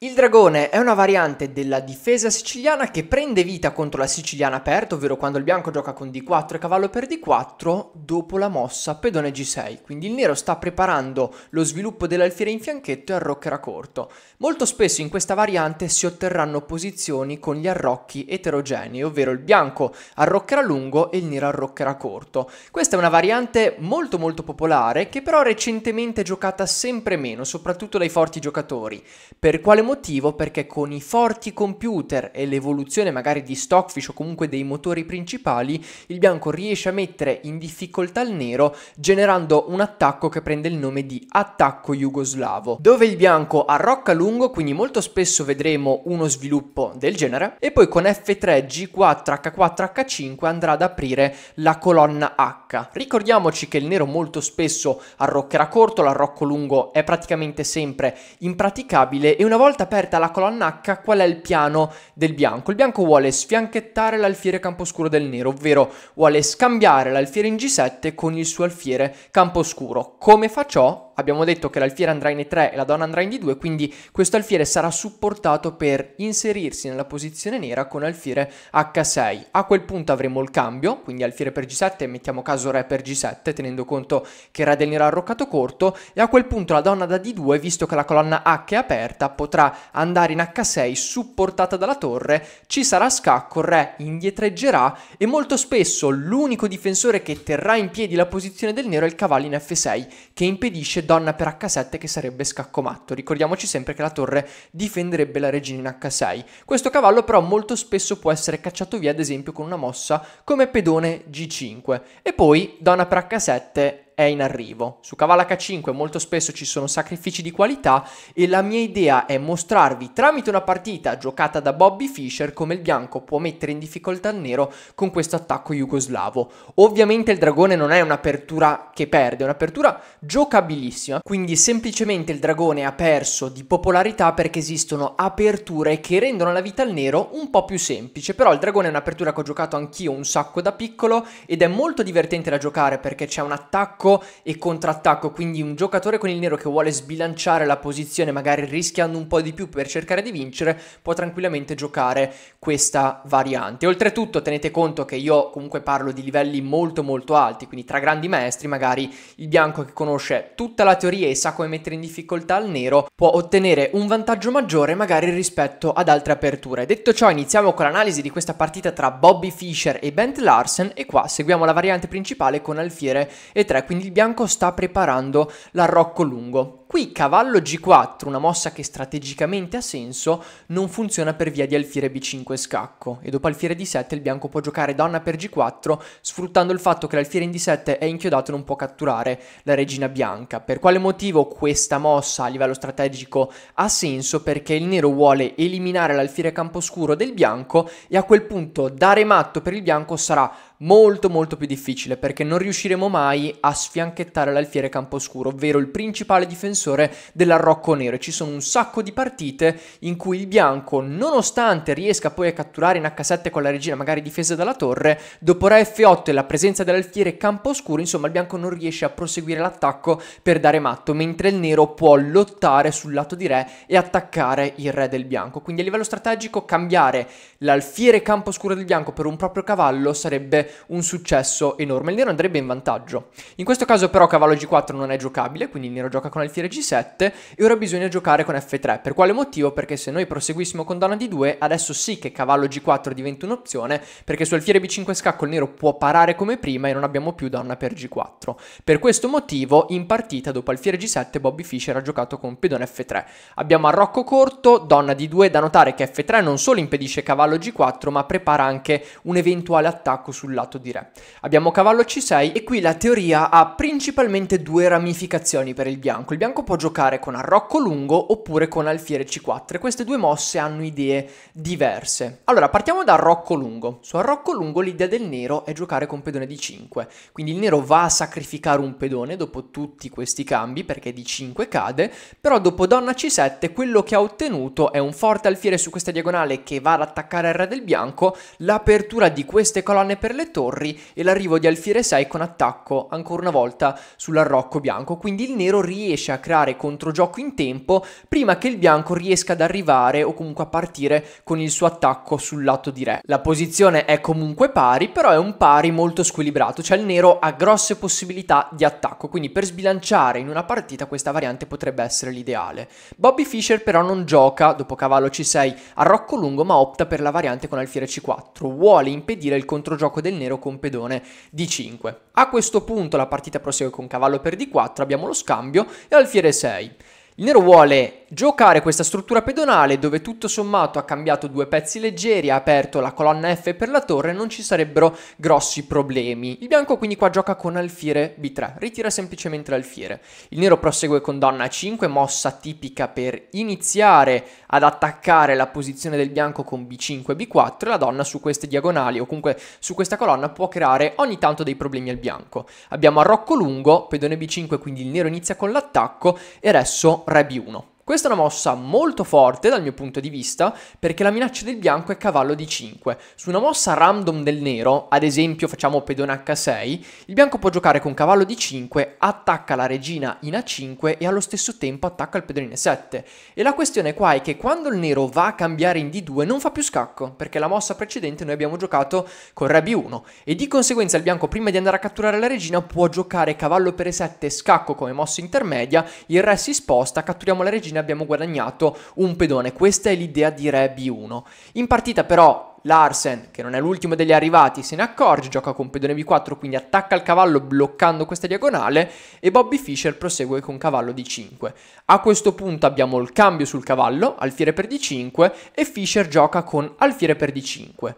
Il dragone è una variante della difesa siciliana che prende vita contro la siciliana aperta, ovvero quando il bianco gioca con d4 e cavallo per d4 dopo la mossa pedone g6. Quindi il nero sta preparando lo sviluppo dell'alfiere in fianchetto e arroccherà corto. Molto spesso in questa variante si otterranno posizioni con gli arrocchi eterogenei, ovvero il bianco arroccherà lungo e il nero arroccherà corto. Questa è una variante molto molto popolare che però recentemente è giocata sempre meno, soprattutto dai forti giocatori. Per quale motivo perché con i forti computer e l'evoluzione magari di Stockfish o comunque dei motori principali, il bianco riesce a mettere in difficoltà il nero generando un attacco che prende il nome di attacco jugoslavo, dove il bianco arrocca lungo, quindi molto spesso vedremo uno sviluppo del genere, e poi con F3, G4, H4, H5 andrà ad aprire la colonna H. Ricordiamoci che il nero molto spesso arroccherà corto, l'arrocco lungo è praticamente sempre impraticabile e una volta volta aperta la colonna H, qual è il piano del bianco? Il bianco vuole sfianchettare l'alfiere camposcuro del nero, ovvero vuole scambiare l'alfiere in G7 con il suo alfiere camposcuro. Come fa ciò? abbiamo detto che l'alfiere andrà in E3 e la donna andrà in D2, quindi questo alfiere sarà supportato per inserirsi nella posizione nera con alfiere H6. A quel punto avremo il cambio, quindi alfiere per G7 mettiamo caso re per G7, tenendo conto che il re del nero ha arroccato corto, e a quel punto la donna da D2, visto che la colonna H è aperta, potrà andare in H6 supportata dalla torre, ci sarà scacco, re indietreggerà e molto spesso l'unico difensore che terrà in piedi la posizione del nero è il cavallo in F6, che impedisce donna per h7 che sarebbe scaccomatto. Ricordiamoci sempre che la torre difenderebbe la regina in h6. Questo cavallo però molto spesso può essere cacciato via ad esempio con una mossa come pedone g5. E poi donna per h7 è in arrivo. Su cavallo H5 molto spesso ci sono sacrifici di qualità e la mia idea è mostrarvi tramite una partita giocata da Bobby Fischer come il bianco può mettere in difficoltà il nero con questo attacco jugoslavo. Ovviamente il dragone non è un'apertura che perde, è un'apertura giocabilissima, quindi semplicemente il dragone ha perso di popolarità perché esistono aperture che rendono la vita al nero un po' più semplice, però il dragone è un'apertura che ho giocato anch'io un sacco da piccolo ed è molto divertente da giocare perché c'è un attacco attacco e contrattacco, quindi un giocatore con il nero che vuole sbilanciare la posizione, magari rischiando un po' di più per cercare di vincere, può tranquillamente giocare questa variante. Oltretutto tenete conto che io comunque parlo di livelli molto molto alti, quindi tra grandi maestri magari il bianco che conosce tutta la teoria e sa come mettere in difficoltà il nero può ottenere un vantaggio maggiore magari rispetto ad altre aperture. Detto ciò iniziamo con l'analisi di questa partita tra Bobby Fischer e Bent Larsen e qua seguiamo la variante principale con alfiere e 3 quindi quindi il bianco sta preparando l'arrocco lungo. Qui cavallo g4, una mossa che strategicamente ha senso, non funziona per via di alfiere b5 scacco e dopo alfiere d7 il bianco può giocare donna per g4 sfruttando il fatto che l'alfiere in d7 è inchiodato e non può catturare la regina bianca. Per quale motivo questa mossa a livello strategico ha senso? Perché il nero vuole eliminare l'alfiere camposcuro del bianco e a quel punto dare matto per il bianco sarà molto molto più difficile perché non riusciremo mai a sfianchettare l'alfiere Camposcuro, ovvero il principale difensore dell'arrocco nero. E ci sono un sacco di partite in cui il bianco, nonostante riesca poi a catturare in H7 con la regina magari difesa dalla torre, dopo re F8 e la presenza dell'alfiere Camposcuro, insomma il bianco non riesce a proseguire l'attacco per dare matto, mentre il nero può lottare sul lato di re e attaccare il re del bianco. Quindi a livello strategico cambiare l'alfiere Camposcuro del bianco per un proprio cavallo sarebbe un successo enorme. Il nero andrebbe in vantaggio. In questo caso però cavallo g4 non è giocabile, quindi il nero gioca con alfiere g7 e ora bisogna giocare con f3. Per quale motivo? Perché se noi proseguissimo con donna d2, adesso sì che cavallo g4 diventa un'opzione, perché su alfiere b5 scacco il nero può parare come prima e non abbiamo più donna per g4. Per questo motivo in partita dopo alfiere g7 Bobby Fischer ha giocato con pedone f3. Abbiamo arrocco corto, donna d2, da notare che f3 non solo impedisce cavallo g4 ma prepara anche un eventuale attacco sulla lato di re. Abbiamo cavallo c6 e qui la teoria ha principalmente due ramificazioni per il bianco. Il bianco può giocare con arrocco lungo oppure con alfiere c4 e queste due mosse hanno idee diverse. Allora partiamo da arrocco lungo. Su arrocco lungo l'idea del nero è giocare con pedone di 5, quindi il nero va a sacrificare un pedone dopo tutti questi cambi perché di 5 cade, però dopo donna c7 quello che ha ottenuto è un forte alfiere su questa diagonale che va ad attaccare il re del bianco, l'apertura di queste colonne per le torri e l'arrivo di alfiere 6 con attacco ancora una volta sull'arrocco bianco, quindi il nero riesce a creare controgioco in tempo prima che il bianco riesca ad arrivare o comunque a partire con il suo attacco sul lato di re. La posizione è comunque pari, però è un pari molto squilibrato, cioè il nero ha grosse possibilità di attacco, quindi per sbilanciare in una partita questa variante potrebbe essere l'ideale. Bobby Fischer però non gioca dopo cavallo c6 a rocco lungo ma opta per la variante con alfiere c4, vuole impedire il controgioco del nero con pedone di 5. A questo punto la partita prosegue con cavallo per d4, abbiamo lo scambio e alfiere 6. Il nero vuole giocare questa struttura pedonale dove tutto sommato ha cambiato due pezzi leggeri, ha aperto la colonna F per la torre, non ci sarebbero grossi problemi. Il bianco quindi qua gioca con alfiere B3, ritira semplicemente l'alfiere. Il nero prosegue con donna A5, mossa tipica per iniziare ad attaccare la posizione del bianco con B5 e B4, la donna su queste diagonali o comunque su questa colonna può creare ogni tanto dei problemi al bianco. Abbiamo arrocco lungo, pedone B5, quindi il nero inizia con l'attacco e adesso 1. Questa è una mossa molto forte dal mio punto di vista perché la minaccia del bianco è cavallo di 5. Su una mossa random del nero, ad esempio facciamo pedone h6, il bianco può giocare con cavallo di 5, attacca la regina in a5 e allo stesso tempo attacca il pedone in a7. E la questione qua è che quando il nero va a cambiare in d2 non fa più scacco perché la mossa precedente noi abbiamo giocato con re b1 e di conseguenza il bianco prima di andare a catturare la regina può giocare cavallo per e7 scacco come mossa intermedia, il re si sposta, catturiamo la regina ne abbiamo guadagnato un pedone. Questa è l'idea di re B1. In partita però Larsen, che non è l'ultimo degli arrivati, se ne accorge, gioca con pedone B4, quindi attacca il cavallo bloccando questa diagonale e Bobby Fischer prosegue con cavallo D5. A questo punto abbiamo il cambio sul cavallo, alfiere per D5 e Fischer gioca con alfiere per D5.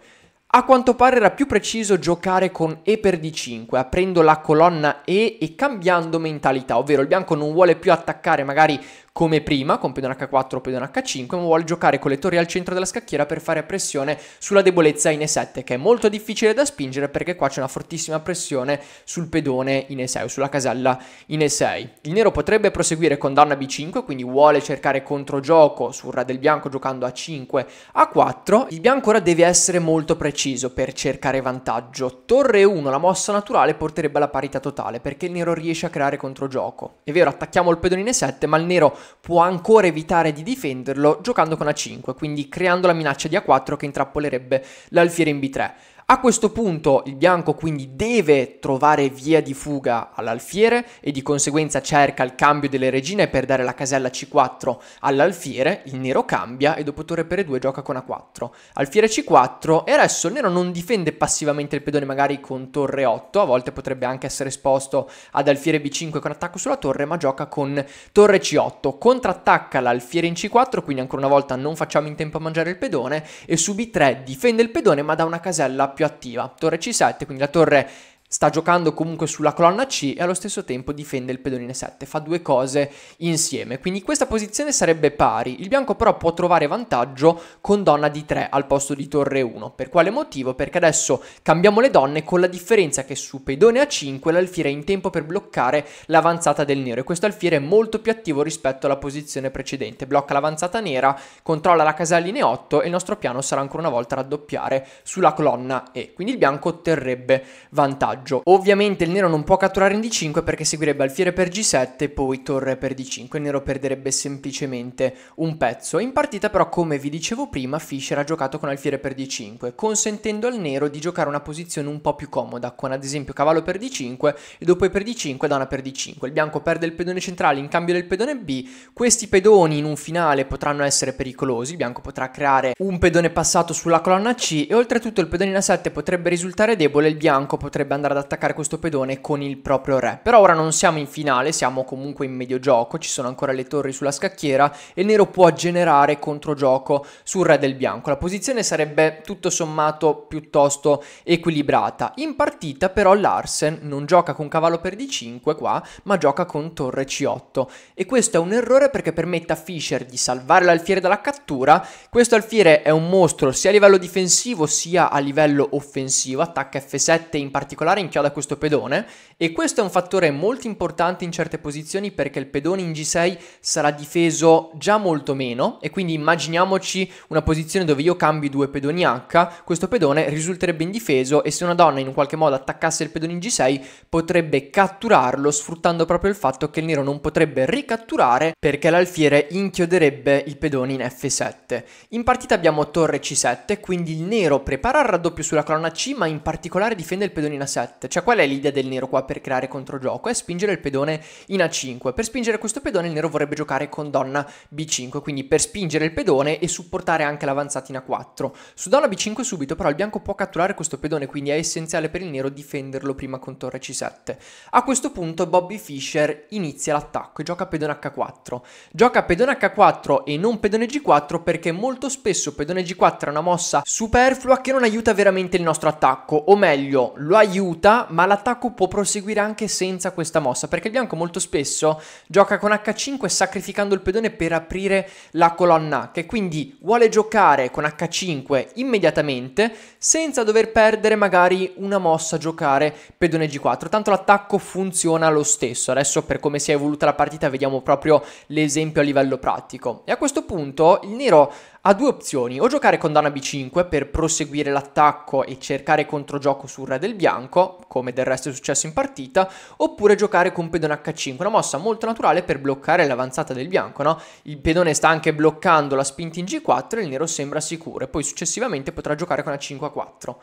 A quanto pare era più preciso giocare con E per D5, aprendo la colonna E e cambiando mentalità, ovvero il bianco non vuole più attaccare magari come prima con pedone H4 o pedone H5, ma vuole giocare con le torri al centro della scacchiera per fare pressione sulla debolezza in E7, che è molto difficile da spingere perché qua c'è una fortissima pressione sul pedone in E6 o sulla casella in E6. Il nero potrebbe proseguire con danno a B5, quindi vuole cercare controgioco sul re del bianco giocando a 5 a 4. Il bianco ora deve essere molto preciso per cercare vantaggio. Torre 1, la mossa naturale, porterebbe alla parità totale perché il nero riesce a creare controgioco. È vero, attacchiamo il pedone in E7, ma il nero può ancora evitare di difenderlo giocando con A5, quindi creando la minaccia di A4 che intrappolerebbe l'alfiere in B3. A questo punto il bianco quindi deve trovare via di fuga all'alfiere e di conseguenza cerca il cambio delle regine per dare la casella C4 all'alfiere, il nero cambia e dopo torre per E2 gioca con A4. Alfiere C4 e adesso il nero non difende passivamente il pedone magari con torre 8, a volte potrebbe anche essere esposto ad alfiere B5 con attacco sulla torre, ma gioca con torre C8, contrattacca l'alfiere in C4, quindi ancora una volta non facciamo in tempo a mangiare il pedone e su B3 difende il pedone ma dà una casella più attiva. Torre C7, quindi la torre sta giocando comunque sulla colonna C e allo stesso tempo difende il pedonine 7, fa due cose insieme, quindi questa posizione sarebbe pari, il bianco però può trovare vantaggio con donna di 3 al posto di torre 1, per quale motivo? Perché adesso cambiamo le donne con la differenza che su pedone A5 l'alfiere è in tempo per bloccare l'avanzata del nero e questo alfiere è molto più attivo rispetto alla posizione precedente, blocca l'avanzata nera, controlla la casaline 8 e il nostro piano sarà ancora una volta raddoppiare sulla colonna E, quindi il bianco otterrebbe vantaggio vantaggio. Ovviamente il nero non può catturare in d5 perché seguirebbe alfiere per g7 e poi torre per d5. Il nero perderebbe semplicemente un pezzo. In partita però, come vi dicevo prima, Fischer ha giocato con alfiere per d5, consentendo al nero di giocare una posizione un po' più comoda, con ad esempio cavallo per d5 e dopo per d5 e donna per d5. Il bianco perde il pedone centrale in cambio del pedone B. Questi pedoni in un finale potranno essere pericolosi, il bianco potrà creare un pedone passato sulla colonna C e oltretutto il pedone in a7 potrebbe risultare debole, il bianco potrebbe andare andare ad attaccare questo pedone con il proprio re. Però ora non siamo in finale, siamo comunque in medio gioco, ci sono ancora le torri sulla scacchiera e il nero può generare controgioco sul re del bianco. La posizione sarebbe tutto sommato piuttosto equilibrata. In partita però Larsen non gioca con cavallo per d5 qua, ma gioca con torre c8 e questo è un errore perché permette a Fischer di salvare l'alfiere dalla cattura. Questo alfiere è un mostro sia a livello difensivo sia a livello offensivo, attacca f7 in particolare inchioda questo pedone e questo è un fattore molto importante in certe posizioni perché il pedone in G6 sarà difeso già molto meno e quindi immaginiamoci una posizione dove io cambio due pedoni H, questo pedone risulterebbe indifeso e se una donna in qualche modo attaccasse il pedone in G6 potrebbe catturarlo sfruttando proprio il fatto che il nero non potrebbe ricatturare perché l'alfiere inchioderebbe il pedone in F7. In partita abbiamo torre C7, quindi il nero prepara il raddoppio sulla colonna C ma in particolare difende il pedone in A7, cioè qual è l'idea del nero qua? per creare controgioco è spingere il pedone in A5. Per spingere questo pedone il nero vorrebbe giocare con donna B5, quindi per spingere il pedone e supportare anche l'avanzata in A4. Su donna B5 subito però il bianco può catturare questo pedone, quindi è essenziale per il nero difenderlo prima con torre C7. A questo punto Bobby Fischer inizia l'attacco e gioca pedone H4. Gioca pedone H4 e non pedone G4 perché molto spesso pedone G4 è una mossa superflua che non aiuta veramente il nostro attacco, o meglio, lo aiuta, ma l'attacco può proseguire proseguire anche senza questa mossa, perché il bianco molto spesso gioca con H5 sacrificando il pedone per aprire la colonna che quindi vuole giocare con H5 immediatamente senza dover perdere magari una mossa a giocare pedone G4, tanto l'attacco funziona lo stesso, adesso per come si è evoluta la partita vediamo proprio l'esempio a livello pratico. E a questo punto il nero ha due opzioni, o giocare con Dana B5 per proseguire l'attacco e cercare controgioco sul re del bianco, come del resto è successo in partita, oppure giocare con pedone H5, una mossa molto naturale per bloccare l'avanzata del bianco, no? Il pedone sta anche bloccando la spinta in G4 e il nero sembra sicuro e poi successivamente potrà giocare con A5 A4.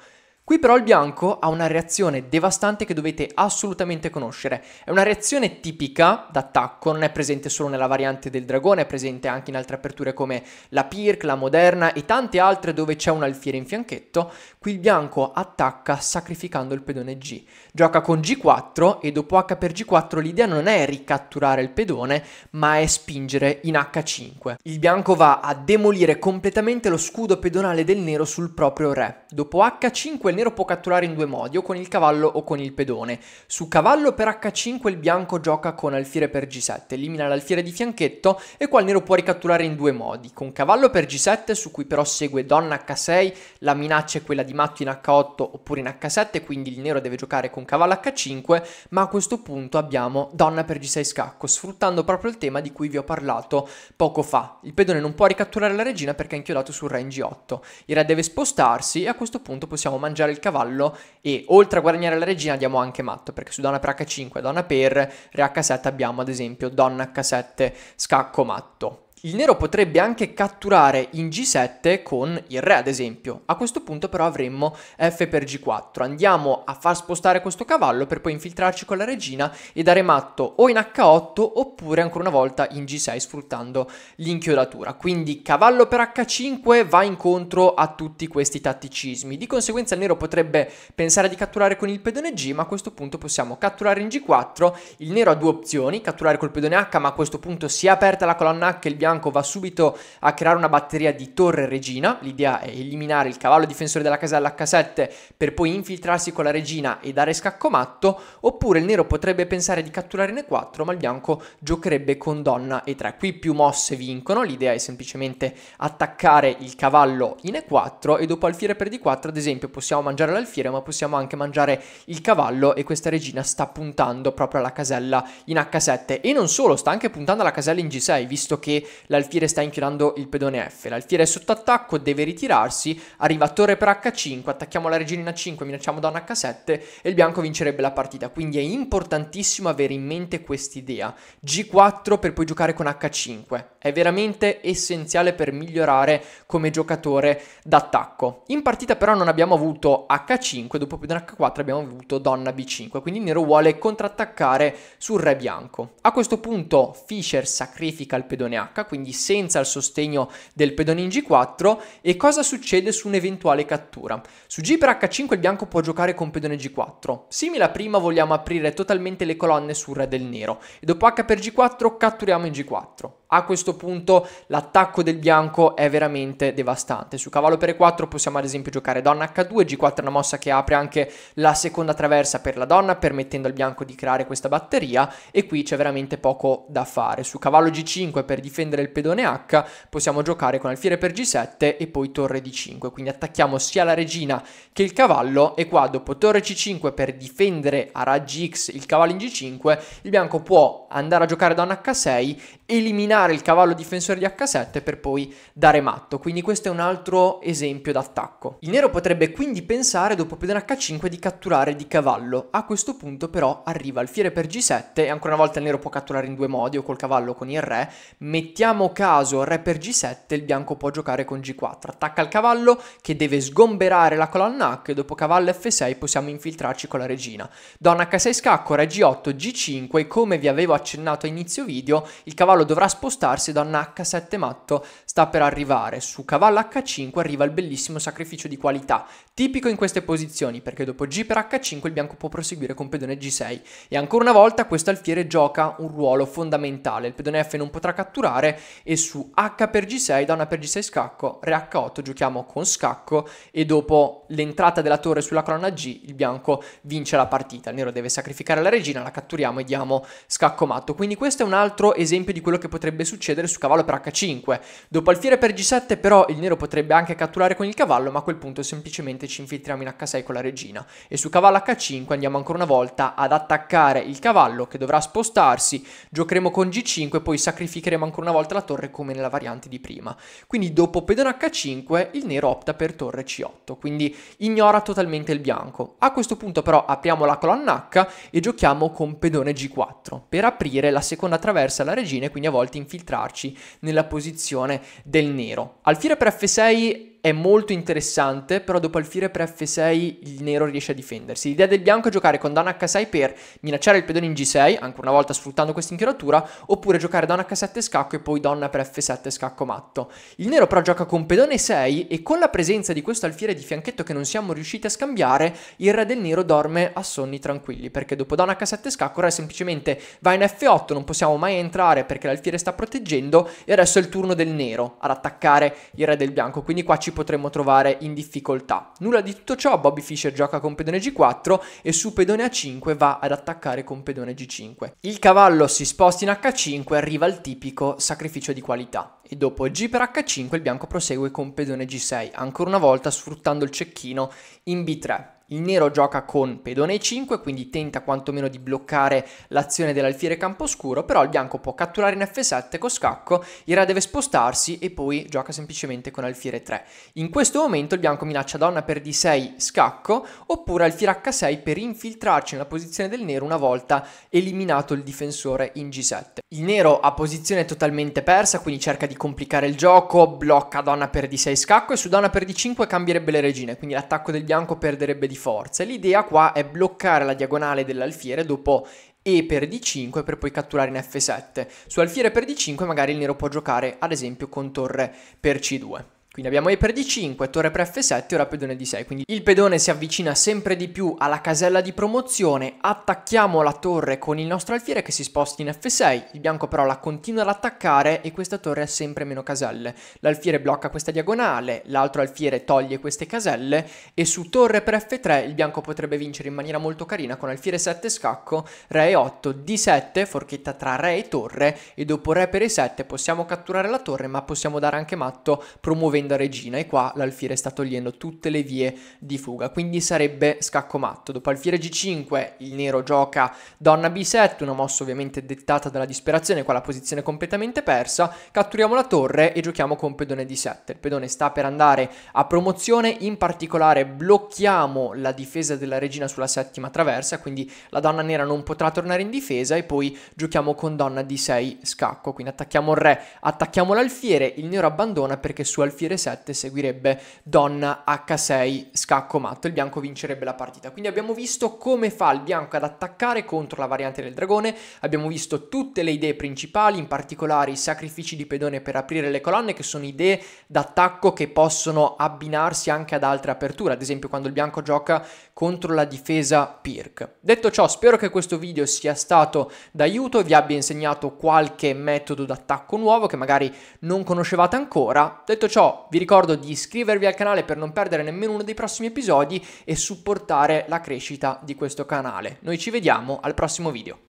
Qui però il bianco ha una reazione devastante che dovete assolutamente conoscere. È una reazione tipica d'attacco, non è presente solo nella variante del dragone, è presente anche in altre aperture come la Pirk, la Moderna e tante altre dove c'è un alfiere in fianchetto. Qui il bianco attacca sacrificando il pedone G. Gioca con G4 e dopo H per G4 l'idea non è ricatturare il pedone, ma è spingere in H5. Il bianco va a demolire completamente lo scudo pedonale del nero sul proprio re. Dopo H5 nero può catturare in due modi, o con il cavallo o con il pedone. Su cavallo per H5 il bianco gioca con alfiere per G7, elimina l'alfiere di fianchetto e qua il nero può ricatturare in due modi, con cavallo per G7 su cui però segue donna H6, la minaccia è quella di matto in H8 oppure in H7, quindi il nero deve giocare con cavallo H5, ma a questo punto abbiamo donna per G6 scacco, sfruttando proprio il tema di cui vi ho parlato poco fa. Il pedone non può ricatturare la regina perché è inchiodato sul re in G8. Il re deve spostarsi e a questo punto possiamo mangiare fronteggiare il cavallo e oltre a guadagnare la regina diamo anche matto, perché su donna per h5 donna per re h7 abbiamo ad esempio donna h7 scacco matto. Il nero potrebbe anche catturare in G7 con il re, ad esempio. A questo punto però avremmo F per G4. Andiamo a far spostare questo cavallo per poi infiltrarci con la regina e dare matto o in H8 oppure ancora una volta in G6 sfruttando l'inchiodatura. Quindi cavallo per H5 va incontro a tutti questi tatticismi. Di conseguenza il nero potrebbe pensare di catturare con il pedone G, ma a questo punto possiamo catturare in G4. Il nero ha due opzioni, catturare col pedone H, ma a questo punto si è aperta la colonna H e il bianco Franco va subito a creare una batteria di torre regina, l'idea è eliminare il cavallo difensore della casella H7 per poi infiltrarsi con la regina e dare scacco matto, oppure il nero potrebbe pensare di catturare in 4 ma il bianco giocherebbe con donna E3. Qui più mosse vincono, l'idea è semplicemente attaccare il cavallo in E4 e dopo alfiere per D4 ad esempio possiamo mangiare l'alfiere ma possiamo anche mangiare il cavallo e questa regina sta puntando proprio alla casella in H7 e non solo, sta anche puntando alla casella in G6 visto che l'alfiere sta inchiodando il pedone F, l'alfiere è sotto attacco, deve ritirarsi, arriva torre per H5, attacchiamo la regina A5, minacciamo donna H7 e il bianco vincerebbe la partita, quindi è importantissimo avere in mente quest'idea, G4 per poi giocare con H5, è veramente essenziale per migliorare come giocatore d'attacco. In partita però non abbiamo avuto H5, dopo pedone H4 abbiamo avuto donna B5, quindi il nero vuole contrattaccare sul re bianco. A questo punto Fischer sacrifica il pedone H, quindi senza il sostegno del pedone in G4 e cosa succede su un'eventuale cattura. Su G per H5 il bianco può giocare con pedone G4. Simile a prima vogliamo aprire totalmente le colonne sul re del nero e dopo H per G4 catturiamo in G4. A questo punto l'attacco del bianco è veramente devastante. Su cavallo per E4 possiamo ad esempio giocare donna H2, G4 è una mossa che apre anche la seconda traversa per la donna, permettendo al bianco di creare questa batteria e qui c'è veramente poco da fare. Su cavallo G5 per difendere il pedone H possiamo giocare con alfiere per G7 e poi torre D5, quindi attacchiamo sia la regina che il cavallo e qua dopo torre C5 per difendere a raggi X il cavallo in G5, il bianco può andare a giocare donna H6, eliminare eliminare il cavallo difensore di H7 per poi dare matto, quindi questo è un altro esempio d'attacco. Il nero potrebbe quindi pensare dopo pedone H5 di catturare di cavallo, a questo punto però arriva alfiere per G7 e ancora una volta il nero può catturare in due modi o col cavallo o con il re, mettiamo caso re per G7 il bianco può giocare con G4, attacca il cavallo che deve sgomberare la colonna H e dopo cavallo F6 possiamo infiltrarci con la regina. Donna H6 scacco, re G8, G5 e come vi avevo accennato a inizio video il cavallo dovrà spostare spostarsi da un H7 matto sta per arrivare. Su cavallo H5 arriva il bellissimo sacrificio di qualità, tipico in queste posizioni, perché dopo G per H5 il bianco può proseguire con pedone G6. E ancora una volta questo alfiere gioca un ruolo fondamentale. Il pedone F non potrà catturare e su H per G6, donna per G6 scacco, re H8 giochiamo con scacco e dopo l'entrata della torre sulla colonna G il bianco vince la partita. Il nero deve sacrificare la regina, la catturiamo e diamo scacco matto. Quindi questo è un altro esempio di quello che potrebbe succedere su cavallo per H5. Dopo Dopo per G7 però il nero potrebbe anche catturare con il cavallo ma a quel punto semplicemente ci infiltriamo in H6 con la regina e su cavallo H5 andiamo ancora una volta ad attaccare il cavallo che dovrà spostarsi, giocheremo con G5 poi sacrificheremo ancora una volta la torre come nella variante di prima. Quindi dopo pedone H5 il nero opta per torre C8, quindi ignora totalmente il bianco. A questo punto però apriamo la colonna H e giochiamo con pedone G4 per aprire la seconda traversa alla regina e quindi a volte infiltrarci nella posizione del nero. Alfiere per F6 è molto interessante, però dopo alfiere per F6 il nero riesce a difendersi. L'idea del bianco è giocare con Donna H6 per minacciare il pedone in G6, anche una volta sfruttando questa inchiodatura, oppure giocare Donna H7 scacco e poi Donna per F7 scacco matto. Il nero però gioca con pedone 6 e con la presenza di questo alfiere di fianchetto che non siamo riusciti a scambiare, il re del nero dorme a sonni tranquilli, perché dopo Donna H7 scacco il re semplicemente va in F8, non possiamo mai entrare perché l'alfiere sta proteggendo e adesso è il turno del nero ad attaccare il re del bianco, quindi qua ci potremmo trovare in difficoltà. Nulla di tutto ciò, Bobby Fischer gioca con pedone G4 e su pedone A5 va ad attaccare con pedone G5. Il cavallo si sposta in H5 e arriva al tipico sacrificio di qualità. E dopo G per H5 il bianco prosegue con pedone G6, ancora una volta sfruttando il cecchino in B3. Il nero gioca con pedone 5, quindi tenta quantomeno di bloccare l'azione dell'alfiere campo scuro, però il bianco può catturare in F7 con scacco, il re deve spostarsi e poi gioca semplicemente con alfiere 3. In questo momento il bianco minaccia donna per D6 scacco, oppure alfiere H6 per infiltrarci nella posizione del nero una volta eliminato il difensore in G7. Il nero ha posizione totalmente persa, quindi cerca di complicare il gioco, blocca donna per D6 scacco e su donna per D5 cambierebbe le regine, quindi l'attacco del bianco perderebbe di di forze. L'idea qua è bloccare la diagonale dell'alfiere dopo e per d5 per poi catturare in f7. Su alfiere per d5 magari il nero può giocare ad esempio con torre per c2. Quindi abbiamo per d 5, Torre per F7 ora pedone d 6. Quindi il pedone si avvicina sempre di più alla casella di promozione, attacchiamo la torre con il nostro alfiere che si sposta in F6, il bianco però la continua ad attaccare e questa torre ha sempre meno caselle. L'alfiere blocca questa diagonale, l'altro alfiere toglie queste caselle e su Torre per F3 il bianco potrebbe vincere in maniera molto carina con alfiere 7 scacco, Re E8, D7, forchetta tra Re e Torre e dopo Re per E7 possiamo catturare la torre ma possiamo dare anche matto promuovendo togliendo regina e qua l'alfiere sta togliendo tutte le vie di fuga, quindi sarebbe scacco matto. Dopo alfiere g5 il nero gioca donna b7, una mossa ovviamente dettata dalla disperazione, qua la posizione è completamente persa, catturiamo la torre e giochiamo con pedone d7. Il pedone sta per andare a promozione, in particolare blocchiamo la difesa della regina sulla settima traversa, quindi la donna nera non potrà tornare in difesa e poi giochiamo con donna d6 scacco, quindi attacchiamo il re, attacchiamo l'alfiere, il nero abbandona perché su alfiere 7 seguirebbe donna h6 scacco matto, il bianco vincerebbe la partita. Quindi abbiamo visto come fa il bianco ad attaccare contro la variante del dragone, abbiamo visto tutte le idee principali, in particolare i sacrifici di pedone per aprire le colonne che sono idee d'attacco che possono abbinarsi anche ad altre aperture, ad esempio quando il bianco gioca contro la difesa Pirk. Detto ciò, spero che questo video sia stato d'aiuto e vi abbia insegnato qualche metodo d'attacco nuovo che magari non conoscevate ancora. Detto ciò, vi ricordo di iscrivervi al canale per non perdere nemmeno uno dei prossimi episodi e supportare la crescita di questo canale. Noi ci vediamo al prossimo video.